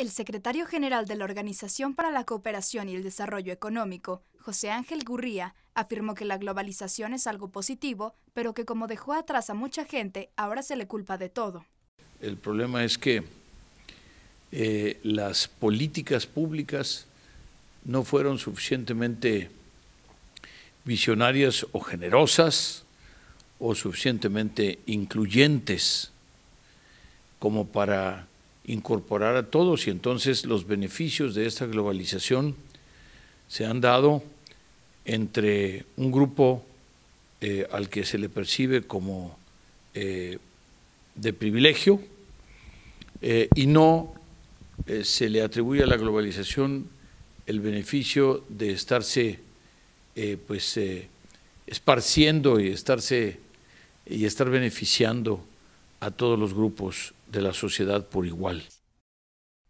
El secretario general de la Organización para la Cooperación y el Desarrollo Económico, José Ángel Gurría, afirmó que la globalización es algo positivo, pero que como dejó atrás a mucha gente, ahora se le culpa de todo. El problema es que eh, las políticas públicas no fueron suficientemente visionarias o generosas o suficientemente incluyentes como para incorporar a todos y entonces los beneficios de esta globalización se han dado entre un grupo eh, al que se le percibe como eh, de privilegio eh, y no se le atribuye a la globalización el beneficio de estarse pues esparciendo y estarse y estar beneficiando a todos los grupos de la sociedad por igual.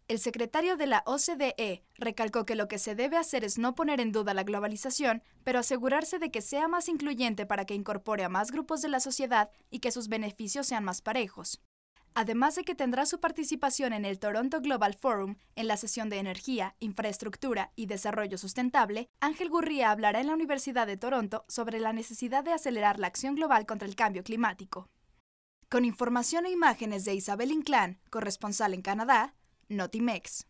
El secretario de la OCDE recalcó que lo que se debe hacer es no poner en duda la globalización, pero asegurarse de que sea más incluyente para que incorpore a más grupos de la sociedad y que sus beneficios sean más parejos. Además de que tendrá su participación en el Toronto Global Forum, en la sesión de Energía, Infraestructura y Desarrollo Sustentable, Ángel Gurría hablará en la Universidad de Toronto sobre la necesidad de acelerar la acción global contra el cambio climático. Con información e imágenes de Isabel Inclán, corresponsal en Canadá, Notimex.